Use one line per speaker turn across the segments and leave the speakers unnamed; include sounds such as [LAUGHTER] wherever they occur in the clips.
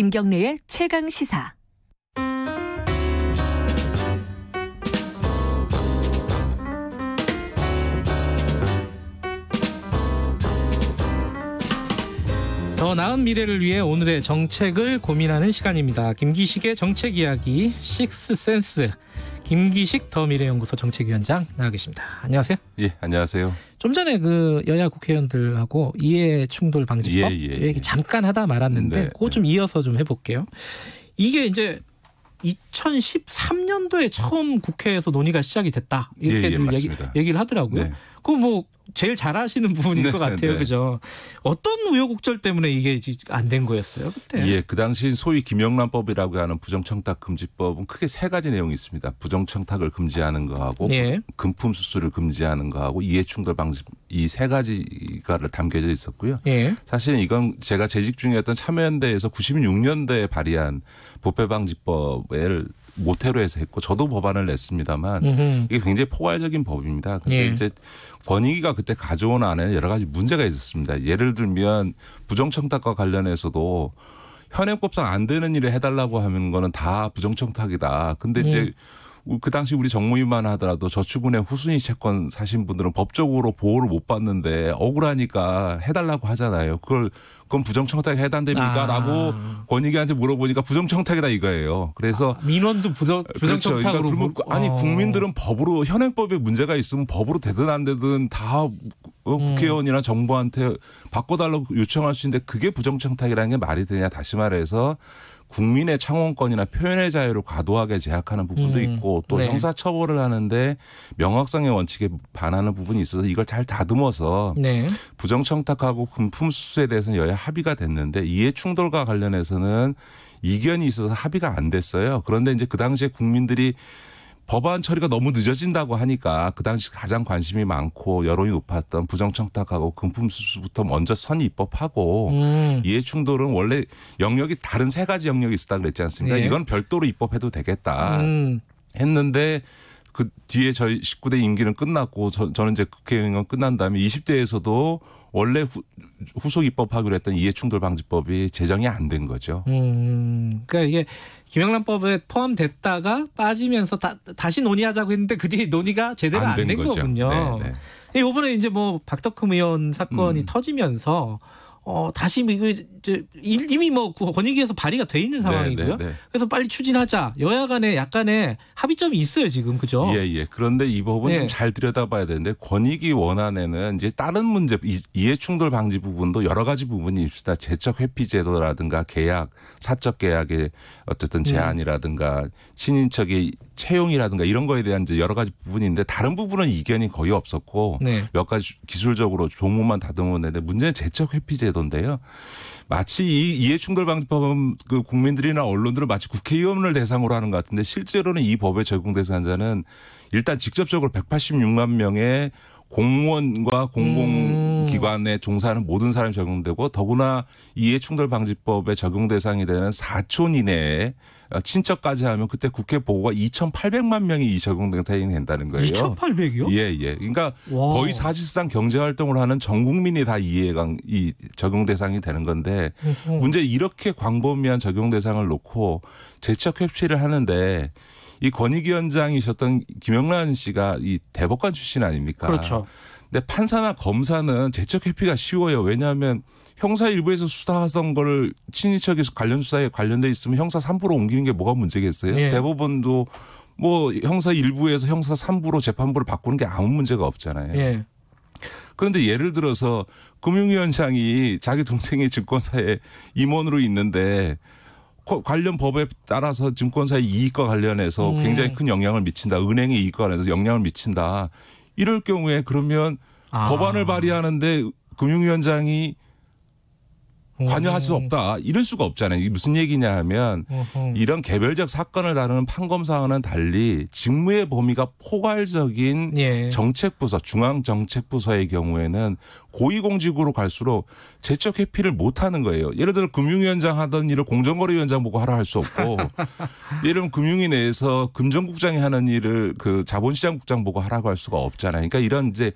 김경래의 최강 시사. 더 나은 미래를 위해 오늘의 정책을 고민하는 시간입니다. 김기식의 정책 이야기 식스 센스. 김기식 더 미래연구소 정책위원장 나와 계십니다. 안녕하세요. 예, 안녕하세요. 좀 전에 그 여야 국회의원들하고 이해 충돌 방지법 예, 예, 예. 잠깐 하다 말았는데 네, 그거 네. 좀 이어서 좀 해볼게요. 이게 이제 2013년도에 처음 국회에서 논의가 시작이 됐다 이렇게 예, 예, 얘기, 를 하더라고요. 네. 그뭐 제일 잘하시는 부분인 네, 것 같아요. 네. 그죠? 어떤 우여곡절 때문에 이게 안 된 거였어요 그때?
예, 그 당시 소위 김영란법이라고 하는 부정청탁 금지법은 크게 세 가지 내용이 있습니다. 부정청탁을 금지하는 거하고 예. 금품 수수를 금지하는 거하고 이해충돌 방지 이 세 가지가를 담겨져 있었고요. 예. 사실 이건 제가 재직 중이었던 참여연대에서 96년대에 발의한 부패방지법을 모태로 해서 했고 저도 법안을 냈습니다만 음흠. 이게 굉장히 포괄적인 법입니다. 근데 예. 이제 권익위가 그때 가져온 안에 여러 가지 문제가 있었습니다. 예를 들면 부정청탁과 관련해서도 현행법상 안 되는 일을 해달라고 하는 거는 다 부정청탁이다. 근데 이제 음. 그 당시 우리 정무위만 하더라도 저축은행 후순위 채권 사신 분들은 법적으로 보호를 못 받는데 억울하니까 해달라고 하잖아요. 그걸 그건 부정청탁에 해당됩니까라고 아. 권익위한테 물어보니까 부정청탁이다 이거예요. 그래서 아, 민원도 부정 부정청탁으로 그렇죠. 그러니까 아니 어. 국민들은 법으로 현행법에 문제가 있으면 법으로 되든 안 되든 다 어, 국회의원이나 정부한테 바꿔달라고 요청할 수 있는데 그게 부정청탁이라는 게 말이 되냐 다시 말해서 국민의 창원권이나 표현의 자유를 과도하게 제약하는 부분도 음. 있고 또 네. 형사처벌을 하는데 명확성의 원칙에 반하는 부분이 있어서 이걸 잘 다듬어서 네. 부정청탁하고 금품 수수에 대해서는 여야 합의가 됐는데 이해 충돌과 관련해서는 이견이 있어서 합의가 안 됐어요. 그런데 이제 그 당시에 국민들이 법안 처리가 너무 늦어진다고 하니까 그 당시 가장 관심이 많고 여론이 높았던 부정청탁하고 금품 수수부터 먼저 선 입법하고 음. 이해 충돌은 원래 영역이 다른 세 가지 영역이 있었다 그랬지 않습니까? 예. 이건 별도로 입법해도 되겠다 음. 했는데 그 뒤에 저희 19대 임기는 끝났고 저, 는 이제 국회의원 끝난 다음에 20대에서도 원래 후, 후속 입법하기로 했던 이해충돌 방지법이 제정이 안 된 거죠.
음, 음, 그러니까 이게 김영란법에 포함됐다가 빠지면서 다, 다시 논의하자고 했는데 그뒤에 논의가 제대로 안된 안, 거군요. 네네. 이번에 이제 뭐 박덕흠 의원 사건이 음. 터지면서 어, 다시 미국 뭐 이 이미 뭐 권익위에서 발의가 돼 있는 네, 상황이고요. 네, 네, 네. 그래서 빨리 추진하자. 여야 간에 약간의 합의점이 있어요, 지금. 그죠? 예,
예. 그런데 이 법은 좀잘 네. 들여다봐야 되는데 권익위 원안에는 이제 다른 문제 이해 충돌 방지 부분도 여러 가지 부분이 있습니다. 재적 회피 제도라든가 계약, 사적 계약의 어쨌든 네. 제한이라든가 친인척이 채용이라든가 이런 거에 대한 이제 여러 가지 부분인데 다른 부분은 이견이 거의 없었고 네. 몇 가지 기술적으로 종목만 다듬었는데 문제는 재적 회피 제도인데요. 마치 이 이해충돌 방지법 은그 국민들이나 언론들은 마치 국회의원을 대상으로 하는 것 같은데 실제로는 이 법에 적용돼서 환자는 일단 직접적으로 186만 명의 공무원과 공공기관에 음. 종사하는 모든 사람이 적용되고 더구나 이해충돌방지법에 적용 대상이 되는 사촌 이내에 친척까지 하면 그때 국회 보고가 2,800만 명이 이 적용 대상이 된다는 거예요. 2,800이요? 예, 예. 그러니까 와. 거의 사실상 경제 활동을 하는 전 국민이 다이해가이 적용 대상이 되는 건데 음, 음. 문제 이렇게 광범위한 적용 대상을 놓고 재척 협치를 하는데 이 권익위원장이셨던 김영란 씨가 이 대법관 출신 아닙니까? 그렇죠. 근데 판사나 검사는 재적 회피가 쉬워요. 왜냐하면 형사 일부에서 수사하던 거 친인척에서 관련 수사에 관련돼 있으면 형사 삼부로 옮기는 게 뭐가 문제겠어요? 예. 대법원도 뭐 형사 일부에서 형사 삼부로 재판부를 바꾸는 게 아무 문제가 없잖아요. 예. 그런데 예를 들어서 금융위원장이 자기 동생의 증권사에 임원으로 있는데 관련 법에 따라서 증권사의 이익과 관련해서 음. 굉장히 큰 영향을 미친다. 은행의 이익과 관련해서 영향을 미친다. 이럴 경우에 그러면 아. 법안을 발의하는데 금융위원장이 음. 관여할 수 없다. 이럴 수가 없잖아요. 이게 무슨 얘기냐 하면 이런 개별적 사건을 다루는 판검사와는 달리 직무의 범위가 포괄적인 예. 정책부서, 중앙정책부서의 경우에는 고위공직으로 갈수록 재적 회피를 못 하는 거예요. 예를 들어 금융위원장 하던 일을 공정거래위원장 보고 하라 할수 없고 [LAUGHS] 예를 들면 금융위 내에서 금전국장이 하는 일을 그 자본시장국장 보고 하라고 할 수가 없잖아요. 그러니까 이런 이제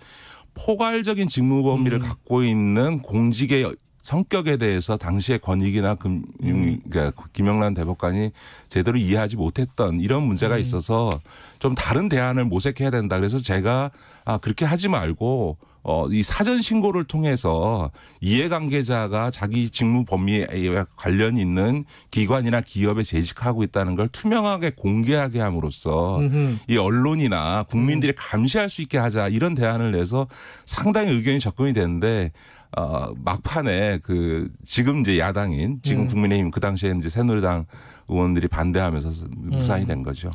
포괄적인 직무 범위를 음. 갖고 있는 공직의 성격에 대해서 당시의 권익이나 금, 융 음. 그러니까 김영란 대법관이 제대로 이해하지 못했던 이런 문제가 음. 있어서 좀 다른 대안을 모색해야 된다. 그래서 제가 아 그렇게 하지 말고 어, 이 사전 신고를 통해서 이해관계자가 자기 직무 범위에 관련 있는 기관이나 기업에 재직하고 있다는 걸 투명하게 공개하게 함으로써 음흠. 이 언론이나 국민들이 음. 감시할 수 있게 하자 이런 대안을 내서 상당히 의견이 접근이 되는데 어, 막판에 그 지금 이제 야당인 지금 네. 국민의힘 그 당시에 이제 새누리당 의원들이 반대하면서 무산이 네. 된
거죠.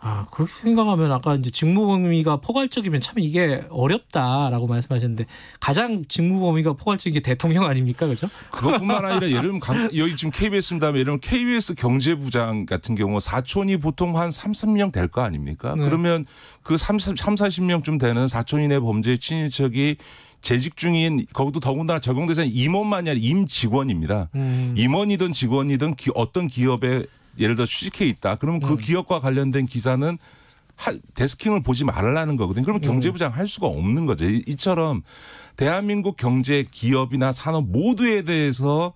아, 그렇게 생각하면 아까 이제 직무 범위가 포괄적이면 참 이게 어렵다라고 말씀하셨는데 가장 직무 범위가 포괄적인 게 대통령 아닙니까? 그죠? 그것뿐만 아니라 예를 들면
여기 지금 KBS입니다만 예를 들면 KBS 경제부장 같은 경우 사촌이 보통 한 3, 40명 될 거 아닙니까? 네. 그러면 그 30, 3, 40명쯤 되는 사촌인의 범죄 친인척이 재직 중인 거기도 더군다나 적용대상 임원만이 아니라 임직원입니다. 음. 임원이든 직원이든 기, 어떤 기업에 예를 들어 취직해 있다. 그러면 그 음. 기업과 관련된 기사는 할 데스킹을 보지 말라는 거거든요. 그러면 네. 경제부장 할 수가 없는 거죠. 이처럼 대한민국 경제 기업이나 산업 모두에 대해서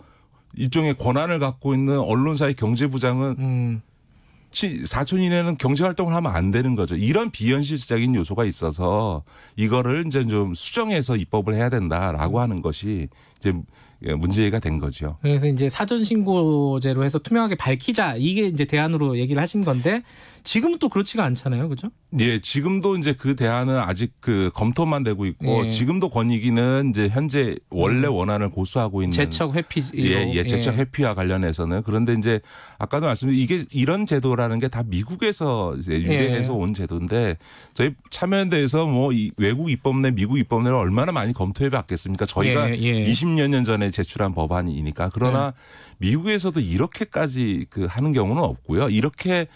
일종의 권한을 갖고 있는 언론사의 경제부장은 음. 사촌 이내는 경제 활동을 하면 안 되는 거죠. 이런 비현실적인 요소가 있어서 이거를 이제 좀 수정해서 입법을 해야 된다라고 하는 것이 이제 예, 문제가 된 거죠.
그래서 이제 사전 신고제로 해서 투명하게 밝히자 이게 이제 대안으로 얘기를 하신 건데 지금은 또 그렇지가 않잖아요, 그죠?
예, 지금도 이제 그 대안은 아직 그 검토만 되고 있고 예. 지금도 권익위는 이제 현재 원래 음. 원안을 고수하고 있는 재척 회피 예, 예, 재척 예. 회피와 관련해서는 그런데 이제 아까도 말씀드린 이게 이런 제도라는 게 다 미국에서 이제 유래해서 예. 온 제도인데 저희 참여연대에서 뭐 이 외국 입법 내 미국 입법 내를 얼마나 많이 검토해 봤겠습니까? 저희가 2 예, 0년 예. 전에 제출한 법안이니까 그러나 네. 미국에서도 이렇게까지 그 하는 경우는 없고요. 이렇게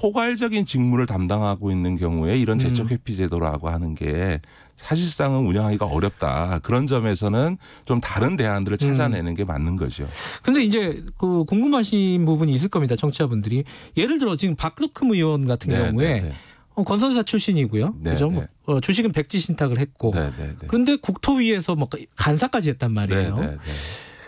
포괄적인 직무를 담당하고 있는 경우에 이런 음. 재적 회피 제도라고 하는 게 사실상은 운영하기가 어렵다. 그런 점에서는 좀 다른 대안들을 음. 찾아내는 음. 게 맞는 거죠.
근데 이제 그 궁금하신 부분이 있을 겁니다. 청취자분들이 예를 들어 지금 박덕흠 의원 같은 네, 네 경우에 네. 건설사 어, 출신이고요. 네, 그죠? 뭐, 네. 어, 주식은 백지 신탁을 했고. 네, 네, 네. 그런데 국토위에서 뭐 간사까지 했단 말이에요.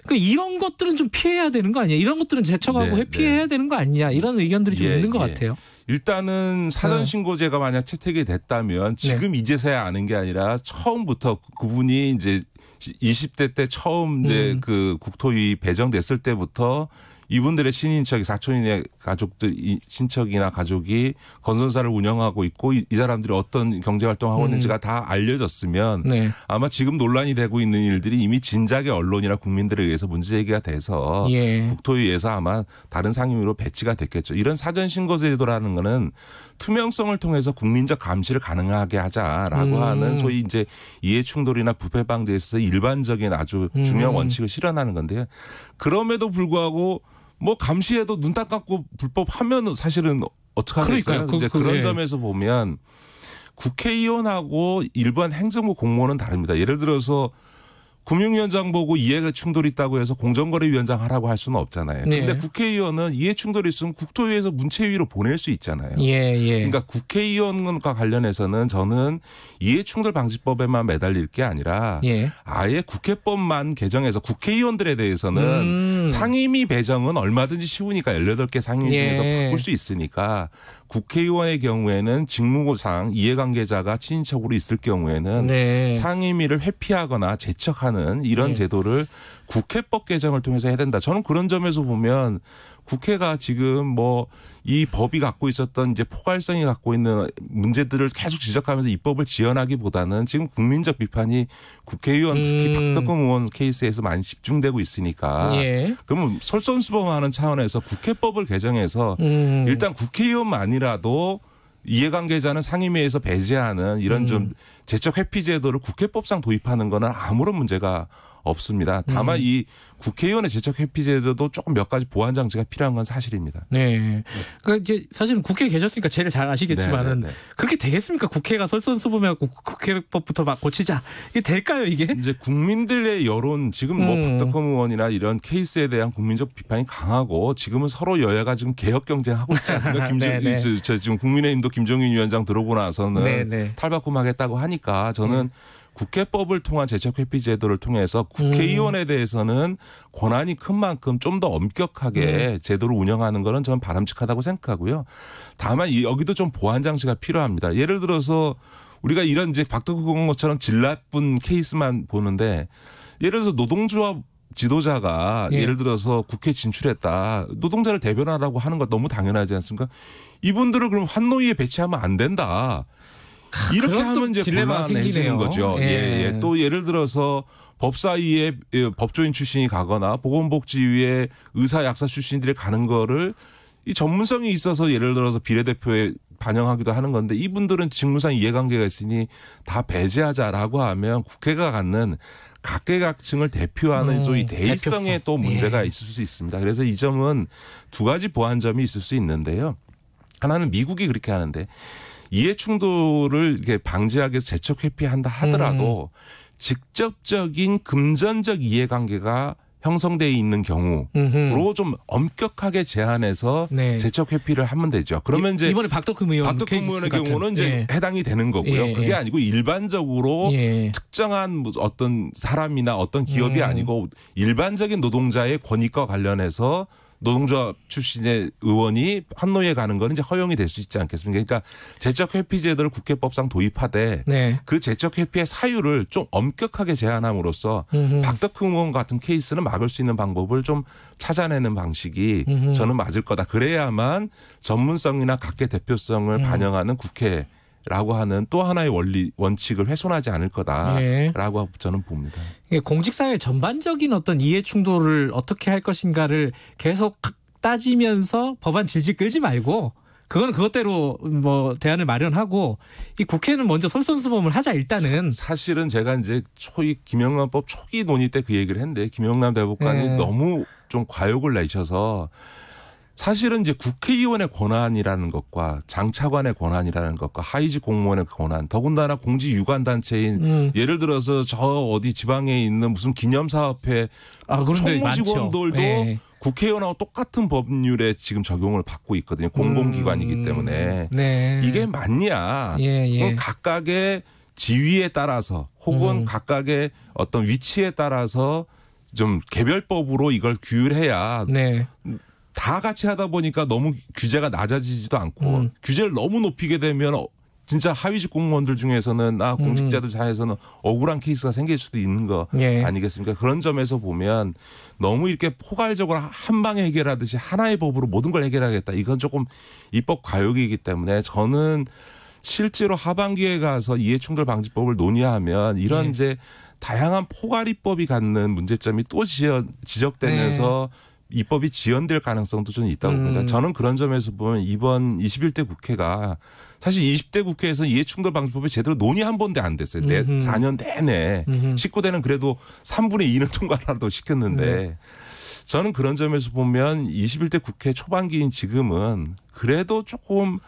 그 이런 것들은 좀 피해야 되는 거 아니야? 이런 것들은 제쳐하고 회피해야 되는 거 아니냐? 이런 의견들이 좀 예, 있는 것 예. 같아요.
일단은 사전 신고제가 만약 채택이 됐다면 지금 이제서야 아는 게 아니라 처음부터 그, 그분이 이제 20대 때 처음 이제 음. 그 국토위 배정됐을 때부터 이분들의 신인척이 사촌이네 가족들 신척이나 가족이 건설사를 운영하고 있고 이, 이 사람들이 어떤 경제 활동하고 음. 있는지가 다 알려졌으면 네. 아마 지금 논란이 되고 있는 일들이 이미 진작에 언론이나 국민들에 의해서 문제 제기가 돼서 예. 국토위에서 아마 다른 상임위로 배치가 됐겠죠. 이런 사전 신고 제도라는 거는 투명성을 통해서 국민적 감시를 가능하게 하자라고 음. 하는 소위 이제 이해 충돌이나 부패 방지에 서 일반적인 아주 음. 중요한 음. 원칙을 실현하는 건데요. 그럼에도 불구하고 뭐 감시해도 눈 딱 감고 불법 하면 은 사실은 어떻게 하겠어요? 그까 그, 이제 그, 런 예. 점에서 보면 국회의원하고 일반 행정부 공무원은 다릅니다. 예를 들어서 금융위원장 보고 이해가 충돌이 있다고 해서 공정거래위원장 하라고 할 수는 없잖아요. 네. 그런데 예. 국회의원은 이해 충돌이 있으면 국토위에서 문체위로 보낼 수 있잖아요. 예, 예. 그러니까 국회의원과 관련해서는 저는 이해 충돌 방지법에만 매달릴 게 아니라 예. 아예 국회법만 개정해서 국회의원들에 대해서는 음. 상임위 배정은 얼마든지 쉬우니까 18개 상임위 예. 중에서 바꿀 수 있으니까 국회의원의 경우에는 직무상 이해관계자가 친인척으로 있을 경우에는 네. 상임위를 회피하거나 재척하는 하는 이런 네. 제도를 국회법 개정을 통해서 해야 된다. 저는 그런 점에서 보면 국회가 지금 뭐 이 법이 갖고 있었던 이제 포괄성이 갖고 있는 문제들을 계속 지적하면서 입법을 지연하기보다는 지금 국민적 비판이 국회의원 특히 음. 박덕흠 의원 케이스에서 많이 집중되고 있으니까 예. 그러면 솔선수범하는 차원에서 국회법을 개정해서 음. 일단 국회의원만이라도 이해관계자는 상임위에서 배제하는 이런 음. 좀제적 회피 제도를 국회법상 도입하는 거는 아무런 문제가 없습니다. 다만 음. 이 국회의원의 재적 회피제도도 조금 몇 가지 보완 장치가 필요한 건 사실입니다.
네. 네. 그러니까 이제 사실은 국회에 계셨으니까 제일 잘 아시겠지만은 네네네. 네, 네. 그렇게 되겠습니까? 국회가 설선수범해갖고 국회법부터 막 고치자 이게 될까요 이게? 이제 국민들의 여론 지금 뭐 음. 박덕흠 의원이나 이런
케이스에 대한 국민적 비판이 강하고 지금은 서로 여야가 지금 개혁 경쟁하고 있지 않습니까? [LAUGHS] 김정인 네, 저 지금 국민의힘도 김종인 위원장 들어오고 나서는 네네. 탈바꿈하겠다고 하니까 저는. 음. 국회법을 통한 재척회피 제도를 통해서 국회의원에 음. 대해서는 권한이 큰 만큼 좀 더 엄격하게 네. 제도를 운영하는 것은 저는 바람직하다고 생각하고요. 다만 여기도 좀 보완 장치가 필요합니다. 예를 들어서 우리가 이런 이제 박덕국 공원처럼 질나쁜 케이스만 보는데 예를 들어서 노동조합 지도자가 예. 를 들어서 국회 진출했다. 노동자를 대변하라고 하는 것 너무 당연하지 않습니까? 이분들을 그럼 환노위에 배치하면 안 된다.
아, 이렇게 하면 이제 딜레마생기는 거죠. 예. 예, 예.
또 예를 들어서 법사위에 예, 법조인 출신이 가거나 보건복지위에 의사 약사 출신들이 가는 거를 이 전문성이 있어서 예를 들어서 비례대표에 반영하기도 하는 건데 이분들은 직무상 이해관계가 있으니 다 배제하자라고 하면 국회가 갖는 각계각층을 대표하는 음, 소위 대의성에 대표성. 또 문제가 예. 있을 수 있습니다. 그래서 이 점은 두 가지 보완점이 있을 수 있는데요. 하나는 미국이 그렇게 하는데 이해 충돌을 이렇게 방지하기 위해서 재촉 회피한다 하더라도 음. 직접적인 금전적 이해관계가 형성돼 있는 경우로 음흠. 좀 엄격하게 제한해서 네. 재척 회피를 하면 되죠. 그러면
이, 제 이번에 박덕흠 의원 박덕흠 의원의 경우는 이제 예. 해당이 되는 거고요. 예. 그게 예. 아니고
일반적으로 예. 특정한 뭐 어떤 사람이나 어떤 기업이 음. 아니고 일반적인 노동자의 권익과 관련해서 노동조합 출신의 의원이 판노에 가는 건 이제 허용이 될 수 있지 않겠습니까? 그러니까 재적 회피 제도를 국회법상 도입하되 네. 그 재적 회피의 사유를 좀 엄격하게 제한함으로써 음흠. 박덕흠 의원 같은 케이스는 막을 수 있는 방법을 좀 찾아내는 방식이 음흠. 저는 맞을 거다. 그래야만 전문성이나 각계 대표성을 음. 반영하는 국회 라고 하는 또 하나의 원리 원칙을 훼손하지 않을 거다라고 예. 저는 봅니다.
공직사회 전반적인 어떤 이해 충돌을 어떻게 할 것인가를 계속 따지면서 법안 질질 끌지 말고 그건 그것대로 뭐 대안을 마련하고 이 국회는 먼저 솔선수범을 하자 일단은
사실은 제가 이제 초이 김영란법 초기 논의 때 그 얘기를 했는데 김영남 대법관이 예. 너무 좀 과욕을 내셔서 사실은 이제 국회의원의 권한이라는 것과 장차관의 권한이라는 것과 하위직 공무원의 권한, 더군다나 공직 유관 단체인 음. 예를 들어서 저 어디 지방에 있는 무슨 기념사업회 아, 총무직원들도 네. 국회의원하고 똑같은 법률에 지금 적용을 받고 있거든요. 공공기관이기 음. 때문에 음. 네. 이게 맞냐? 예, 예. 각각의 지위에 따라서 혹은 음. 각각의 어떤 위치에 따라서 좀 개별법으로 이걸 규율해야. 네. 다 같이 하다 보니까 너무 규제가 낮아지지도 않고 음. 규제를 너무 높이게 되면 어, 진짜 하위직 공무원들 중에서는 나 아, 공직자들 사이에서는 음. 억울한 케이스가 생길 수도 있는 거 예. 아니겠습니까? 그런 점에서 보면 너무 이렇게 포괄적으로 한 방에 해결하듯이 하나의 법으로 모든 걸 해결하겠다. 이건 조금 입법 과욕이기 때문에 저는 실제로 하반기에 가서 이해충돌 방지법을 논의하면 이런 예. 이제 다양한 포괄 입법이 갖는 문제점이 또 지적되면서 네. 입법이 지연될 가능성도 저는 있다고 음. 봅니다. 저는 그런 점에서 보면 이번 21대 국회가 사실 20대 국회에서 이해충돌 방지법이 제대로 논의 한 번도 안 됐어요. 내, 4년 내내 음흠. 19대는 그래도 3분의 2는 통과라도 시켰는데 네. 저는 그런 점에서 보면 21대 국회 초반기인 지금은 그래도 조금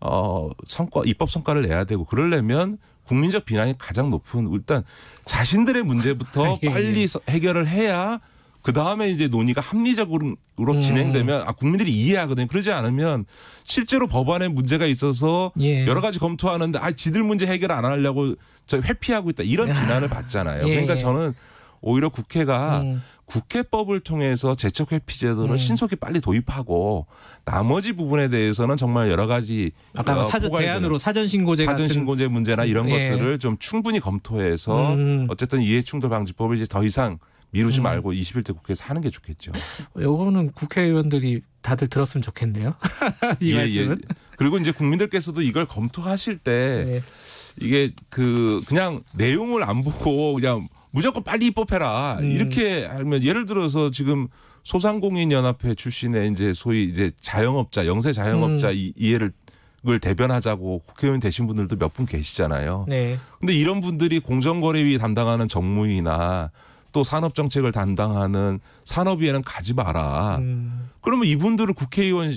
어 성과 입법 성과를 내야 되고 그러려면 국민적 비난이 가장 높은 일단 자신들의 문제부터 [LAUGHS] 예, 예, 빨리 예. 해결을 해야 그 다음에 이제 논의가 합리적으로 음. 진행되면 아, 국민들이 이해하거든요. 그러지 않으면 실제로 법안에 문제가 있어서 예. 여러 가지 검토하는데 아 지들 문제 해결 안 하려고 저 회피하고 있다 이런 비난을 받잖아요. 그러니까 예. 저는 오히려 국회가 음. 국회법을 통해서 재척 회피 제도를 음. 신속히 빨리 도입하고 나머지 부분에 대해서는 정말 여러 가지 아까 어, 그 사전 대안으로 사전
신고제 사전 신고제 문제나 이런 예. 것들을
좀 충분히 검토해서 음. 어쨌든 이해 충돌 방지법을 이제 더 이상 미루지 음. 말고 21대 국회에서 하는 게 좋겠죠. [LAUGHS]
요거는 국회의원들이 다들 들었으면 좋겠네요. [LAUGHS] 이 예, 예. 말씀은.
예. 그리고 이제 국민들께서도 이걸 검토하실 때 네. 이게 그 그냥 내용을 안 보고 그냥 무조건 빨리 입법해라 음. 이렇게 하면 예를 들어서 지금 소상공인연합회 출신의 이제 소위 이제 자영업자 영세 자영업자 음. 이, 해를 그걸 대변하자고 국회의원 되신 분들도 몇 분 계시잖아요. 네. 근데 이런 분들이 공정거래위 담당하는 정무위나 또 산업 정책을 담당하는 산업위에는 가지 마라. 음. 그러면 이분들을 국회의원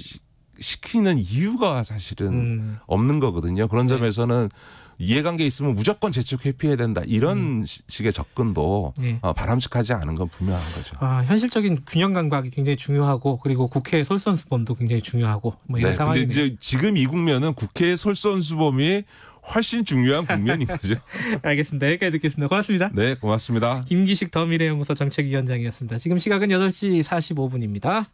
시키는 이유가 사실은 음. 없는 거거든요. 그런 네. 점에서는 이해관계 있으면 무조건 재촉 회피해야 된다 이런 음. 식의 접근도 네. 바람직하지 않은 건 분명한 거죠.
아, 현실적인 균형 감각이 굉장히 중요하고 그리고 국회의 솔선수범도 굉장히 중요하고 뭐 이런 네, 상황이데
이제 지금
이 국면은 국회의 솔선수범이 훨씬 중요한 국면인 [LAUGHS] 거죠. 알겠습니다. 여기까지 듣겠습니다. 고맙습니다. 네, 고맙습니다. 김기식 더미래연구소 정책위원장이었습니다. 지금 시각은 8시 45분입니다.